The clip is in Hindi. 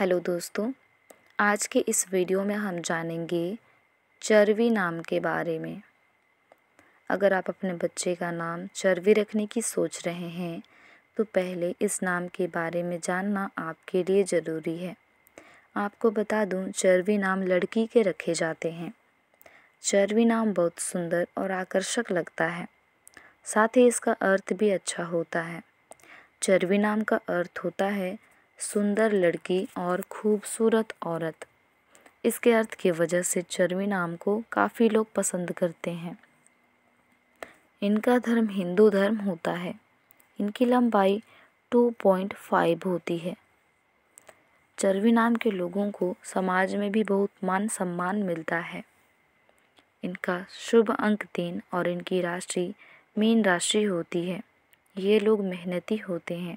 हेलो दोस्तों आज के इस वीडियो में हम जानेंगे चरवी नाम के बारे में अगर आप अपने बच्चे का नाम चरवी रखने की सोच रहे हैं तो पहले इस नाम के बारे में जानना आपके लिए ज़रूरी है आपको बता दूं चरवी नाम लड़की के रखे जाते हैं चरवी नाम बहुत सुंदर और आकर्षक लगता है साथ ही इसका अर्थ भी अच्छा होता है चरवी नाम का अर्थ होता है सुंदर लड़की और खूबसूरत औरत इसके अर्थ की वजह से चर्मी नाम को काफ़ी लोग पसंद करते हैं इनका धर्म हिंदू धर्म होता है इनकी लंबाई 2.5 होती है चर्वी नाम के लोगों को समाज में भी बहुत मान सम्मान मिलता है इनका शुभ अंक तीन और इनकी राशि मीन राशि होती है ये लोग मेहनती होते हैं